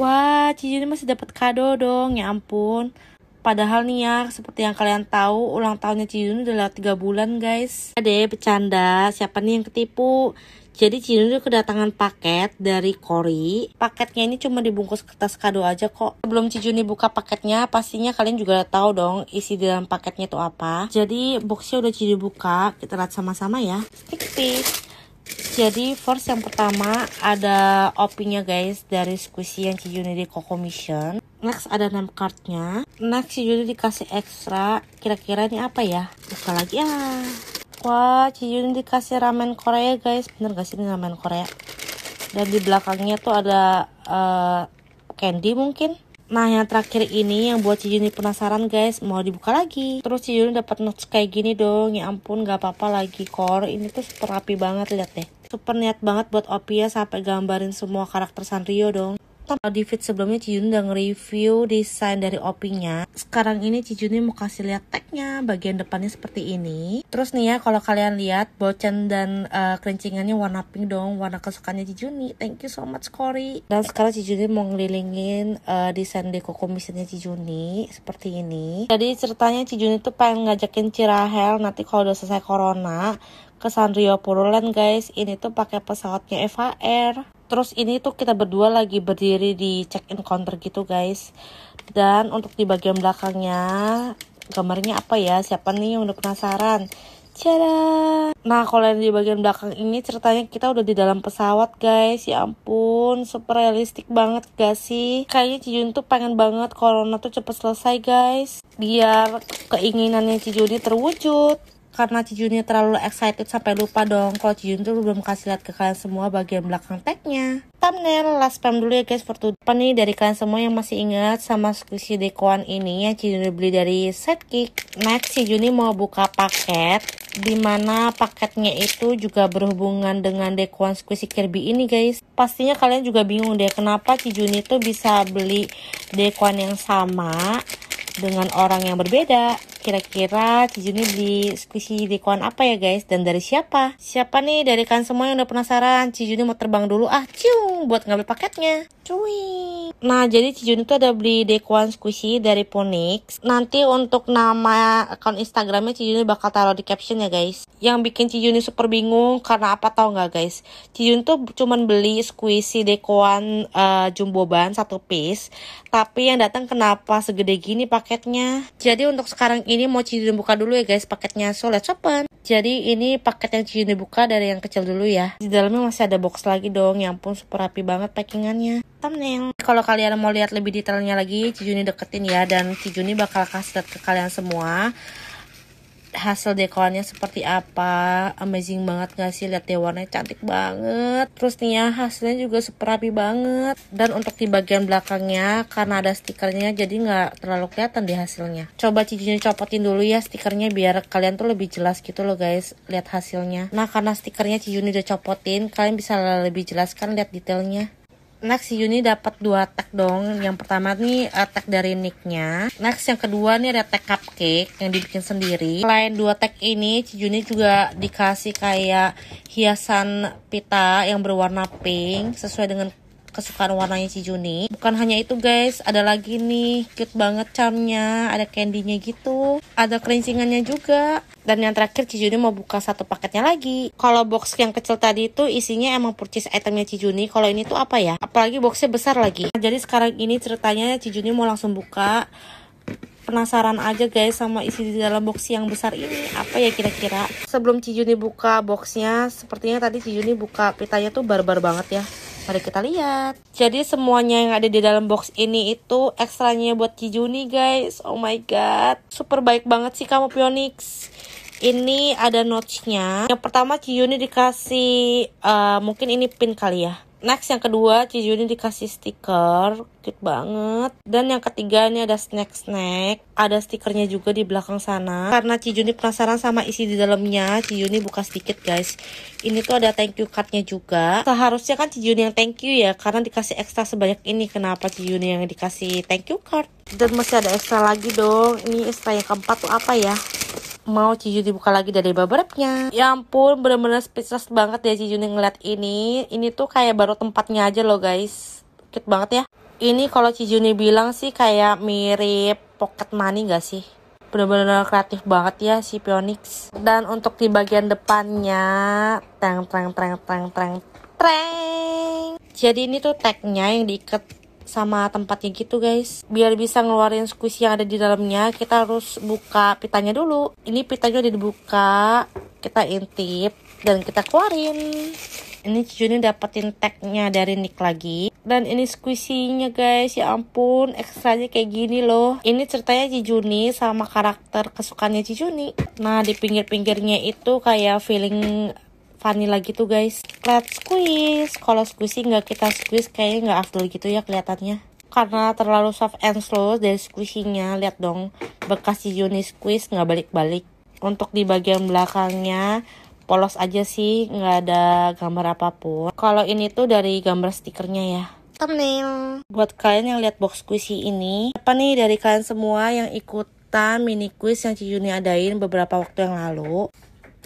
Wah, Cici masih dapat kado dong, ya ampun. Padahal nih ya, seperti yang kalian tahu, ulang tahunnya Cijun udah lewat 3 bulan guys. Ade, ya, bercanda, siapa nih yang ketipu? Jadi Cijun itu kedatangan paket dari Kori. Paketnya ini cuma dibungkus kertas kado aja kok. Sebelum Cijun buka paketnya, pastinya kalian juga udah tahu dong isi di dalam paketnya itu apa. Jadi boxnya udah Cijun buka, kita lihat sama-sama ya. Tik-tik jadi force yang pertama ada opinya guys dari squishy yang Cijuni di Coco Mission next ada name cardnya next Cijuni dikasih ekstra kira-kira ini apa ya buka lagi ya wah Cijuni dikasih ramen Korea guys bener gak sih ini ramen Korea dan di belakangnya tuh ada uh, candy mungkin Nah yang terakhir ini yang buat Cijuni penasaran guys mau dibuka lagi. Terus Cijuni dapat notes kayak gini dong. Ya ampun gak apa-apa lagi core. Ini tuh super rapi banget lihat deh. Super niat banget buat Opia sampai gambarin semua karakter Sanrio dong. Kalau di feed sebelumnya Cijun udah nge-review desain dari opinya. Sekarang ini Cijun mau kasih lihat tagnya bagian depannya seperti ini. Terus nih ya kalau kalian lihat bocen dan uh, kelincingannya warna pink dong, warna kesukaannya Cijuni. Thank you so much Cory. Dan sekarang Cijuni mau ngelilingin uh, desain deko komisnya Cijuni seperti ini. Jadi ceritanya Cijuni tuh pengen ngajakin Cirahel nanti kalau udah selesai corona ke Sanrio Puroland guys ini tuh pakai pesawatnya Eva Air terus ini tuh kita berdua lagi berdiri di check in counter gitu guys dan untuk di bagian belakangnya gambarnya apa ya siapa nih yang udah penasaran Cara. Nah, kalau yang di bagian belakang ini ceritanya kita udah di dalam pesawat, guys. Ya ampun, super realistik banget gak sih? Kayaknya Cijun tuh pengen banget corona tuh cepet selesai, guys. Biar keinginannya Cijun ini terwujud karena Jijunnya terlalu excited sampai lupa dong kalau Cijun tuh belum kasih lihat ke kalian semua bagian belakang tagnya. Thumbnail last spam dulu ya guys for today. nih dari kalian semua yang masih ingat sama squishy dekoan ini yang Cijun beli dari Set Sidekick. Next ini mau buka paket dimana paketnya itu juga berhubungan dengan dekoan squishy Kirby ini guys pastinya kalian juga bingung deh kenapa Cijun itu bisa beli dekoan yang sama dengan orang yang berbeda. Kira-kira ini beli squishy unicorn apa ya guys? Dan dari siapa? Siapa nih dari kalian semua yang udah penasaran? ini mau terbang dulu ah, cium buat ngambil paketnya. Cuy. Nah, jadi Cijun itu ada beli dekuan squishy dari Ponix Nanti untuk nama akun Instagramnya Cijun bakal taruh di caption ya guys. Yang bikin Cijun super bingung karena apa tau nggak guys? Cijun tuh cuman beli squishy dekuan uh, eh, jumbo ban satu piece. Tapi yang datang kenapa segede gini paketnya? Jadi untuk sekarang ini mau Cijun buka dulu ya guys paketnya. So let's open. Jadi ini paket yang Cijun buka dari yang kecil dulu ya. Di dalamnya masih ada box lagi dong. yang pun super rapi banget packingannya. Thumbnail. Kalau kalian mau lihat lebih detailnya lagi Cijuni deketin ya dan Cijuni bakal kasih lihat ke kalian semua hasil dekorannya seperti apa amazing banget gak sih lihat deh warnanya cantik banget terus nih ya hasilnya juga super rapi banget dan untuk di bagian belakangnya karena ada stikernya jadi nggak terlalu kelihatan di hasilnya coba Cijuni copotin dulu ya stikernya biar kalian tuh lebih jelas gitu loh guys lihat hasilnya nah karena stikernya Cijuni udah copotin kalian bisa lebih jelaskan lihat detailnya next si Yuni dapat dua tag dong yang pertama nih uh, tag dari nicknya next yang kedua nih ada tag cupcake yang dibikin sendiri selain dua tag ini si Yuni juga dikasih kayak hiasan pita yang berwarna pink sesuai dengan kesukaan warnanya si Juni. Bukan hanya itu guys, ada lagi nih cute banget charmnya, ada candynya gitu, ada cleansingannya juga. Dan yang terakhir Cijuni mau buka satu paketnya lagi. Kalau box yang kecil tadi itu isinya emang purchase itemnya Cijuni. Kalau ini tuh apa ya? Apalagi boxnya besar lagi. Jadi sekarang ini ceritanya Cijuni mau langsung buka. Penasaran aja guys sama isi di dalam box yang besar ini apa ya kira-kira. Sebelum Cijuni buka boxnya, sepertinya tadi Cijuni buka pitanya tuh barbar -bar banget ya. Mari kita lihat. Jadi semuanya yang ada di dalam box ini itu ekstranya buat Kijuni guys. Oh my god. Super baik banget sih kamu Pionix. Ini ada notchnya. Yang pertama Kijuni dikasih uh, mungkin ini pin kali ya. Next yang kedua, ini dikasih stiker, cute banget. Dan yang ketiga ini ada snack-snack, ada stikernya juga di belakang sana. Karena ini penasaran sama isi di dalamnya, ini buka sedikit guys. Ini tuh ada thank you cardnya juga. Seharusnya kan Cijuni yang thank you ya, karena dikasih ekstra sebanyak ini. Kenapa Cijuni yang dikasih thank you card? Dan masih ada ekstra lagi dong. Ini ekstra yang keempat tuh apa ya? mau cijun dibuka lagi dari bubble ya ampun bener-bener speechless banget ya cijun yang ngeliat ini ini tuh kayak baru tempatnya aja loh guys cute banget ya ini kalau ini bilang sih kayak mirip pocket money gak sih? Bener-bener kreatif banget ya si Pionix. Dan untuk di bagian depannya, teng teng teng teng teng teng. Jadi ini tuh tagnya yang diikat sama tempatnya gitu guys biar bisa ngeluarin squishy yang ada di dalamnya kita harus buka pitanya dulu ini pitanya udah dibuka kita intip dan kita keluarin ini Juni dapetin tagnya dari Nick lagi dan ini squishy-nya guys ya ampun ekstranya kayak gini loh ini ceritanya Juni sama karakter kesukaannya Juni nah di pinggir-pinggirnya itu kayak feeling vanilla gitu guys let's squeeze kalau squishy nggak kita squeeze kayaknya nggak afdol gitu ya kelihatannya karena terlalu soft and slow dari squishy-nya. lihat dong bekas si Juni squeeze nggak balik-balik untuk di bagian belakangnya polos aja sih nggak ada gambar apapun kalau ini tuh dari gambar stikernya ya thumbnail buat kalian yang lihat box squishy ini apa nih dari kalian semua yang ikut mini quiz yang Ciyuni adain beberapa waktu yang lalu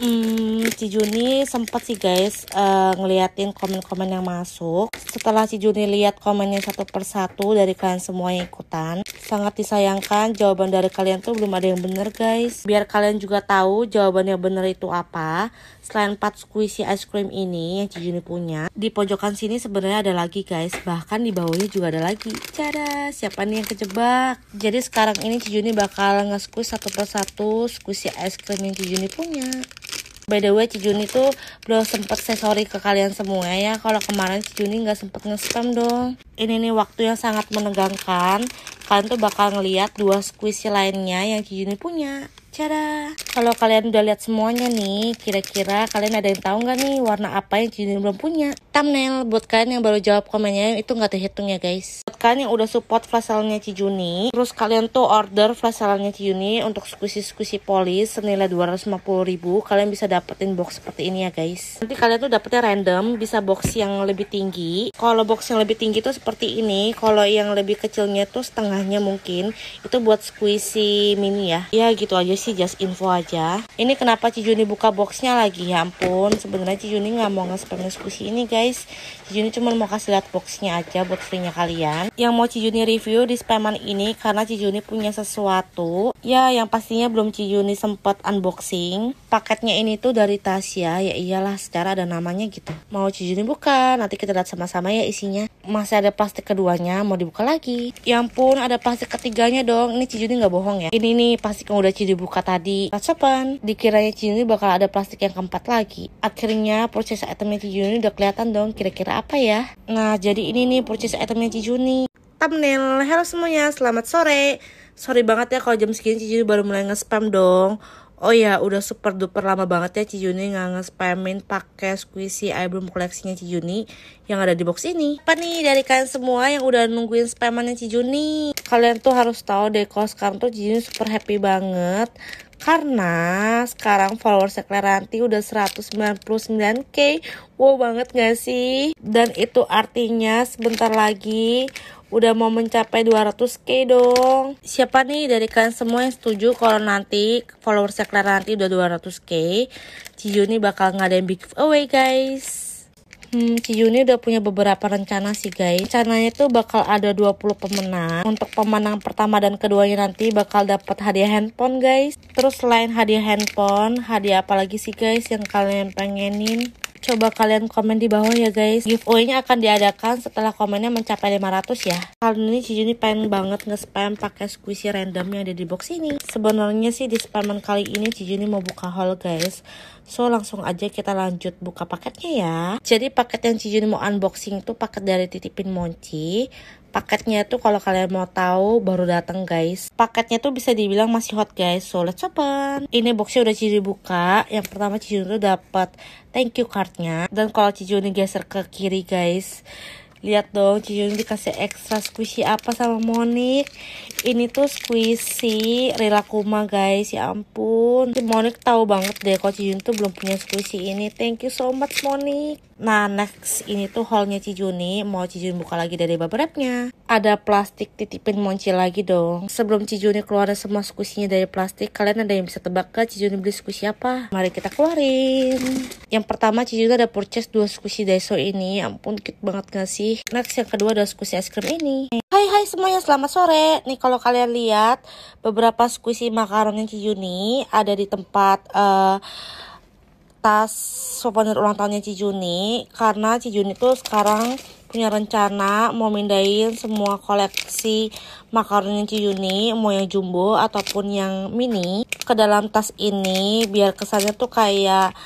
hmm, si Juni sempat sih guys uh, ngeliatin komen-komen yang masuk setelah si Juni lihat komennya satu persatu dari kalian semua yang ikutan sangat disayangkan jawaban dari kalian tuh belum ada yang bener guys biar kalian juga tahu yang bener itu apa selain 4 squishy ice cream ini yang si Juni punya di pojokan sini sebenarnya ada lagi guys bahkan di bawahnya juga ada lagi cara siapa nih yang kejebak jadi sekarang ini si Juni bakal nge squish satu persatu squishy ice cream yang si Juni punya By the way, Cijuni tuh belum sempet saya sorry ke kalian semua ya Kalau kemarin Cijuni nggak sempet nge-spam dong Ini nih waktu yang sangat menegangkan Kalian tuh bakal ngeliat dua squishy lainnya yang Cijuni punya Cara kalau kalian udah lihat semuanya nih, kira-kira kalian ada yang tahu nggak nih warna apa yang Cindy belum punya? Thumbnail buat kalian yang baru jawab komennya itu nggak terhitung ya guys. Buat kalian yang udah support flash sale Cijuni, terus kalian tuh order flash sale Cijuni untuk skusi-skusi polis senilai 250 ribu, kalian bisa dapetin box seperti ini ya guys. Nanti kalian tuh dapetnya random, bisa box yang lebih tinggi. Kalau box yang lebih tinggi tuh seperti ini, kalau yang lebih kecilnya tuh setengahnya mungkin, itu buat squishy mini ya. Ya gitu aja isi just info aja ini kenapa Cijuni buka boxnya lagi ya ampun sebenarnya Cijuni nggak mau nge-spam diskusi ini guys Cijuni cuma mau kasih lihat boxnya aja buat free kalian yang mau Cijuni review di spaman ini karena Cijuni punya sesuatu ya yang pastinya belum Cijuni sempat unboxing paketnya ini tuh dari Tasya ya iyalah secara ada namanya gitu mau Cijuni buka nanti kita lihat sama-sama ya isinya masih ada plastik keduanya mau dibuka lagi ya ampun ada plastik ketiganya dong ini Cijuni nggak bohong ya ini nih plastik yang udah Cijuni buka tadi kacapan dikiranya Cijuni bakal ada plastik yang keempat lagi akhirnya proses itemnya Cijuni udah kelihatan dong kira-kira apa ya nah jadi ini nih proses itemnya Cijuni thumbnail halo semuanya selamat sore sorry banget ya kalau jam segini Cijuni baru mulai nge-spam dong Oh iya, udah super duper lama banget ya Cijuni nggak nge-spamin pakai squishy album koleksinya Cijuni yang ada di box ini. Apa nih dari kalian semua yang udah nungguin spamannya Cijuni? Kalian tuh harus tahu deh kalau sekarang tuh Cijuni super happy banget karena sekarang followers Kleranti udah 199k wow banget gak sih dan itu artinya sebentar lagi udah mau mencapai 200k dong siapa nih dari kalian semua yang setuju kalau nanti followers Clara nanti udah 200k Cijuni bakal ngadain big away guys Hmm, Cijuni udah punya beberapa rencana sih guys Rencananya tuh bakal ada 20 pemenang Untuk pemenang pertama dan keduanya nanti bakal dapat hadiah handphone guys Terus selain hadiah handphone, hadiah apa lagi sih guys yang kalian pengenin? Coba kalian komen di bawah ya guys. Giveaway-nya akan diadakan setelah komennya mencapai 500 ya. Kali ini Juni pengen banget nge-spam pakai squishy random yang ada di box ini. Sebenarnya sih di spaman kali ini Juni mau buka haul guys. So langsung aja kita lanjut buka paketnya ya. Jadi paket yang Juni mau unboxing itu paket dari Titipin Monci Paketnya tuh kalau kalian mau tahu baru datang guys. Paketnya tuh bisa dibilang masih hot guys. So let's open. Ini boxnya udah Cici buka. Yang pertama Cici tuh dapat thank you cardnya. Dan kalau Cici ini geser ke kiri guys, Lihat dong, ini dikasih ekstra squishy apa sama Monik. Ini tuh squishy Rilakuma guys, ya ampun. Monik tahu banget deh kok Cijun tuh belum punya squishy ini. Thank you so much Monik. Nah, next ini tuh haulnya Cijuni. Mau Cijuni buka lagi dari bubble wrapnya. Ada plastik titipin monci lagi dong. Sebelum Cijuni keluar semua squishinya dari plastik, kalian ada yang bisa tebak ke Cijuni beli squishy apa? Mari kita keluarin. Yang pertama Cijuni ada purchase dua squishy Daiso ini. Ya ampun, cute banget gak sih? sih next yang kedua adalah squishy es krim ini hai hai semuanya selamat sore nih kalau kalian lihat beberapa squishy makaroni Cijuni ada di tempat uh, tas souvenir ulang tahunnya Cijuni karena Cijuni tuh sekarang punya rencana mau mindahin semua koleksi makaroni Cijuni mau yang jumbo ataupun yang mini ke dalam tas ini biar kesannya tuh kayak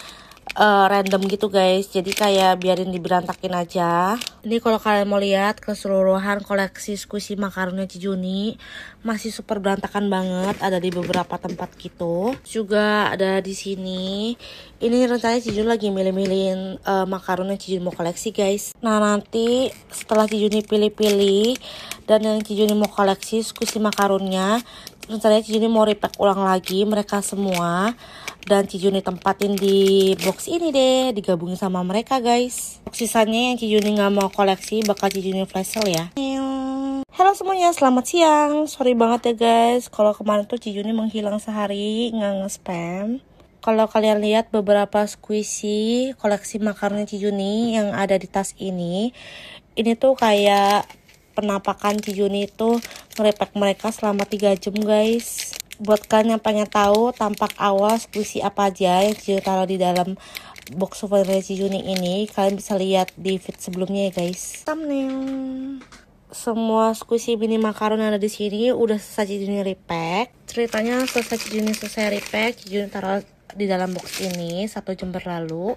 uh, random gitu guys jadi kayak biarin diberantakin aja ini kalau kalian mau lihat keseluruhan koleksi squishy makaronnya Cijuni masih super berantakan banget ada di beberapa tempat gitu juga ada di sini ini rencananya Cijuni lagi milih-milihin uh, eh, makaronnya Cijuni mau koleksi guys nah nanti setelah Cijuni pilih-pilih dan yang Cijuni mau koleksi squishy makaronnya rencananya Cijuni mau repack ulang lagi mereka semua dan Cijuni tempatin di box ini deh digabungin sama mereka guys box sisanya yang Cijuni nggak mau koleksi bakal Cijuni flash sale ya Halo semuanya, selamat siang. Sorry banget ya guys, kalau kemarin tuh Cijuni menghilang sehari, nggak nge-spam. Kalau kalian lihat beberapa squishy koleksi makanan Cijuni yang ada di tas ini, ini tuh kayak penampakan Cijuni tuh ngerepek mereka selama 3 jam guys buat kalian yang pengen tahu tampak awal squishy apa aja yang Cici taruh di dalam box souvenir Juni ini kalian bisa lihat di feed sebelumnya ya guys thumbnail semua squishy mini makaron yang ada di sini udah selesai Juni repack ceritanya selesai Juni selesai repack Juni taruh di dalam box ini satu jam berlalu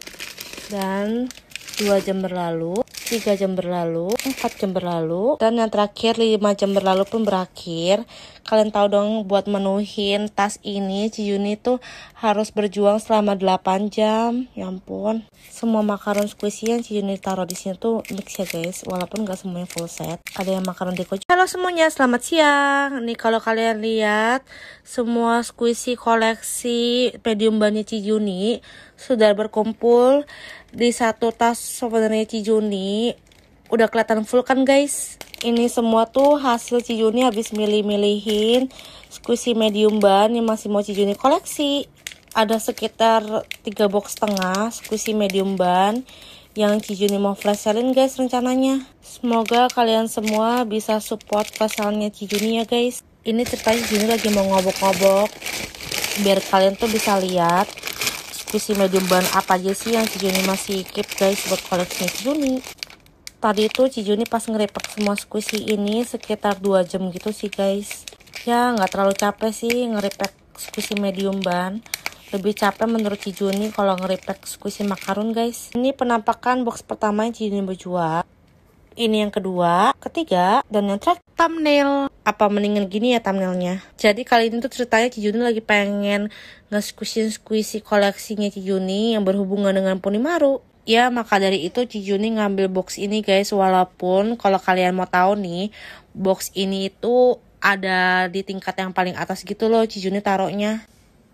dan dua jam berlalu 3 jam berlalu, 4 jam berlalu, dan yang terakhir 5 jam berlalu pun berakhir. Kalian tahu dong buat menuhin tas ini, Yuni tuh harus berjuang selama 8 jam. Ya ampun. Semua makaron squishy yang Yuni taruh di sini tuh mix ya guys, walaupun gak semuanya full set. Ada yang makaron deco. Halo semuanya, selamat siang. Nih kalau kalian lihat semua squishy koleksi medium bannya Yuni sudah berkumpul di satu tas souvenirnya Cijuni udah kelihatan full kan guys ini semua tuh hasil Cijuni habis milih-milihin squishy medium ban yang masih mau Cijuni koleksi ada sekitar 3 box setengah squishy medium ban yang Cijuni mau flash selling guys rencananya semoga kalian semua bisa support pasalnya Cijuni ya guys ini ceritanya Cijuni lagi mau ngobok-ngobok biar kalian tuh bisa lihat PC medium ban apa aja sih yang Cijuni masih keep guys buat koleksinya Cijuni tadi itu Cijuni pas ngerepak semua squishy ini sekitar 2 jam gitu sih guys ya nggak terlalu capek sih ngerepak squishy medium ban lebih capek menurut Cijuni kalau ngerepak squishy makarun guys ini penampakan box pertama yang Cijuni berjual ini yang kedua, ketiga, dan yang terakhir thumbnail. Apa mendingan gini ya thumbnailnya? Jadi kali ini tuh ceritanya Cijuni lagi pengen nge-squishin-squishy koleksinya Cijuni yang berhubungan dengan Punimaru. Ya, maka dari itu Cijuni ngambil box ini guys, walaupun kalau kalian mau tahu nih, box ini itu ada di tingkat yang paling atas gitu loh Cijuni taruhnya.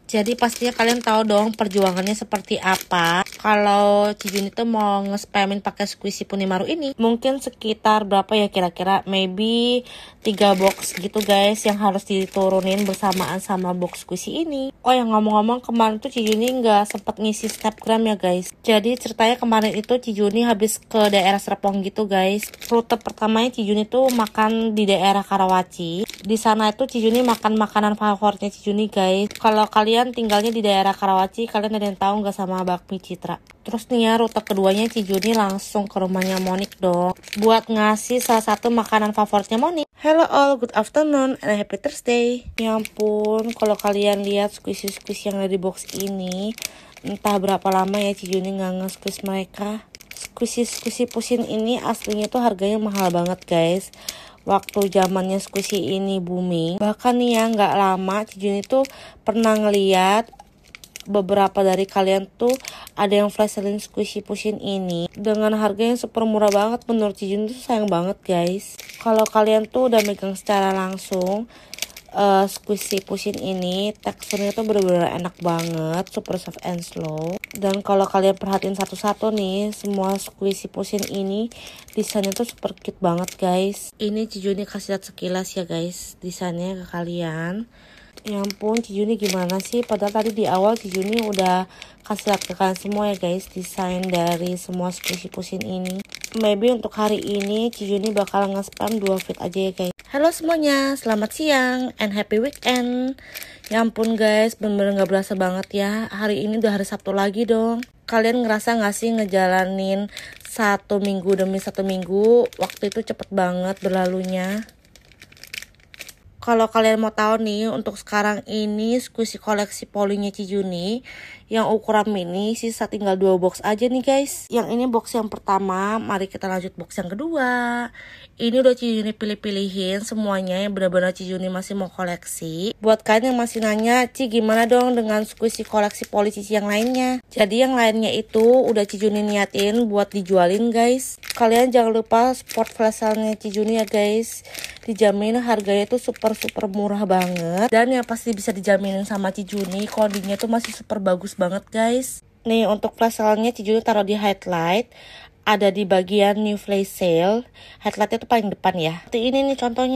Jadi pastinya kalian tahu dong perjuangannya seperti apa. Kalau Cijun itu mau nge ngespamin pakai squishy Punimaru ini, mungkin sekitar berapa ya kira-kira? Maybe 3 box gitu guys yang harus diturunin bersamaan sama box squishy ini. Oh yang ngomong-ngomong kemarin tuh ini nggak sempat ngisi snapgram ya guys. Jadi ceritanya kemarin itu ini habis ke daerah Serpong gitu guys. Rute pertamanya Cijun itu makan di daerah Karawaci di sana itu Cijuni makan makanan favoritnya Cijuni guys kalau kalian tinggalnya di daerah Karawaci kalian ada yang tahu nggak sama bakmi Citra terus nih ya rute keduanya Cijuni langsung ke rumahnya Monik dong buat ngasih salah satu makanan favoritnya Monik Hello all, good afternoon and happy Thursday Ya ampun, kalau kalian lihat squishy-squishy yang ada di box ini Entah berapa lama ya Cijuni nggak nge mereka Squishy-squishy pusin ini aslinya tuh harganya mahal banget guys waktu zamannya Squishy ini booming. Bahkan nih ya nggak lama Cijun itu pernah ngeliat beberapa dari kalian tuh ada yang flash selling squishy pusing ini dengan harga yang super murah banget menurut Cijun tuh sayang banget guys kalau kalian tuh udah megang secara langsung uh, eh, squishy pusing ini teksturnya tuh bener-bener enak banget super soft and slow dan kalau kalian perhatiin satu-satu nih semua squishy pusin ini desainnya tuh super cute banget guys ini Cijuni kasih lihat sekilas ya guys desainnya ke kalian ya ampun Cijuni gimana sih padahal tadi di awal Cijuni udah kasih lihat ke kalian semua ya guys desain dari semua squishy pusin ini maybe untuk hari ini Cijuni bakal nge-spam 2 feed aja ya guys Halo semuanya, selamat siang and happy weekend Ya ampun guys, bener-bener gak berasa banget ya Hari ini udah hari Sabtu lagi dong Kalian ngerasa gak sih ngejalanin satu minggu demi satu minggu Waktu itu cepet banget berlalunya kalau kalian mau tahu nih untuk sekarang ini squishy koleksi polinya Cijuni yang ukuran mini sisa tinggal dua box aja nih guys yang ini box yang pertama mari kita lanjut box yang kedua ini udah Cijuni pilih-pilihin semuanya yang benar-benar Cijuni masih mau koleksi buat kalian yang masih nanya Ci gimana dong dengan squishy koleksi polisi yang lainnya jadi yang lainnya itu udah Cijuni niatin buat dijualin guys kalian jangan lupa support flash sale-nya Cijuni ya guys dijamin harganya tuh super super murah banget dan yang pasti bisa dijaminin sama Cijuni kodinya tuh masih super bagus banget guys. Nih untuk flash sale-nya cijun taruh di highlight ada di bagian new flash sale. Highlight-nya itu paling depan ya. Ini nih contohnya.